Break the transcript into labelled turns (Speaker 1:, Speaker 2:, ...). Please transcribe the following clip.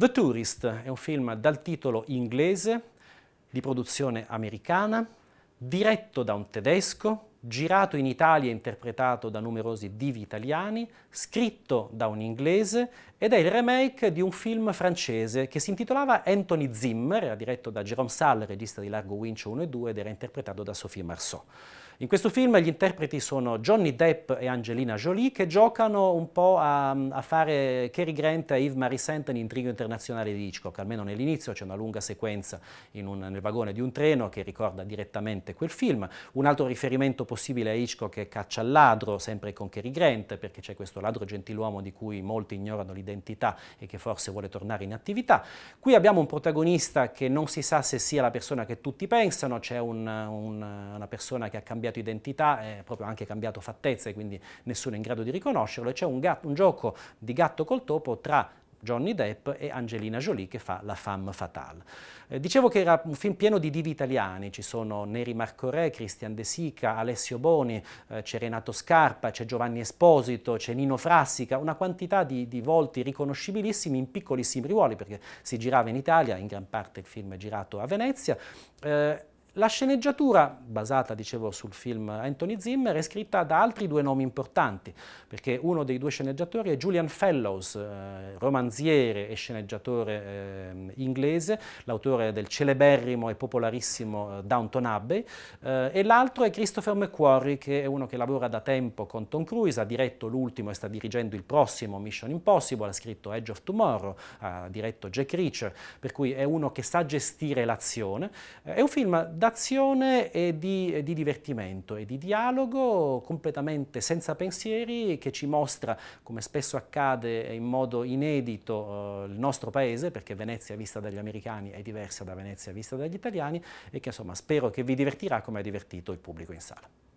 Speaker 1: The Tourist è un film dal titolo inglese, di produzione americana, diretto da un tedesco, girato in Italia e interpretato da numerosi divi italiani, scritto da un inglese ed è il remake di un film francese che si intitolava Anthony Zimmer, diretto da Jérôme Salle, regista di Largo Winch 1 e 2 ed era interpretato da Sophie Marceau. In questo film gli interpreti sono Johnny Depp e Angelina Jolie che giocano un po' a, a fare Cary Grant e Yves Marissent in Intrigo Internazionale di Hitchcock, almeno nell'inizio c'è una lunga sequenza un, nel vagone di un treno che ricorda direttamente quel film. Un altro riferimento possibile a Hitchcock è Caccia al ladro, sempre con Cary Grant, perché c'è questo ladro gentiluomo di cui molti ignorano l'identità e che forse vuole tornare in attività. Qui abbiamo un protagonista che non si sa se sia la persona che tutti pensano, c'è un, un, una persona che ha cambiato cambiato identità, è proprio anche cambiato fattezze, quindi nessuno è in grado di riconoscerlo, e c'è un, un gioco di gatto col topo tra Johnny Depp e Angelina Jolie che fa La femme fatale. Eh, dicevo che era un film pieno di divi italiani, ci sono Neri Marcorè, Cristian De Sica, Alessio Boni, eh, c'è Renato Scarpa, c'è Giovanni Esposito, c'è Nino Frassica, una quantità di, di, volti riconoscibilissimi in piccolissimi ruoli perché si girava in Italia, in gran parte il film è girato a Venezia. Eh, la sceneggiatura, basata dicevo sul film Anthony Zimmer, è scritta da altri due nomi importanti, perché uno dei due sceneggiatori è Julian Fellows, eh, romanziere e sceneggiatore eh, inglese, l'autore del celeberrimo e popolarissimo eh, Downton Abbey, eh, e l'altro è Christopher McQuarrie, che è uno che lavora da tempo con Tom Cruise, ha diretto l'ultimo e sta dirigendo il prossimo Mission Impossible, ha scritto Edge of Tomorrow, ha diretto Jack Reacher, per cui è uno che sa gestire l'azione. è un film d'azione e di, di, divertimento e di dialogo completamente senza pensieri che ci mostra, come spesso accade in modo inedito, eh, il nostro paese, perché Venezia vista dagli americani è diversa da Venezia vista dagli italiani e che insomma spero che vi divertirà come ha divertito il pubblico in sala.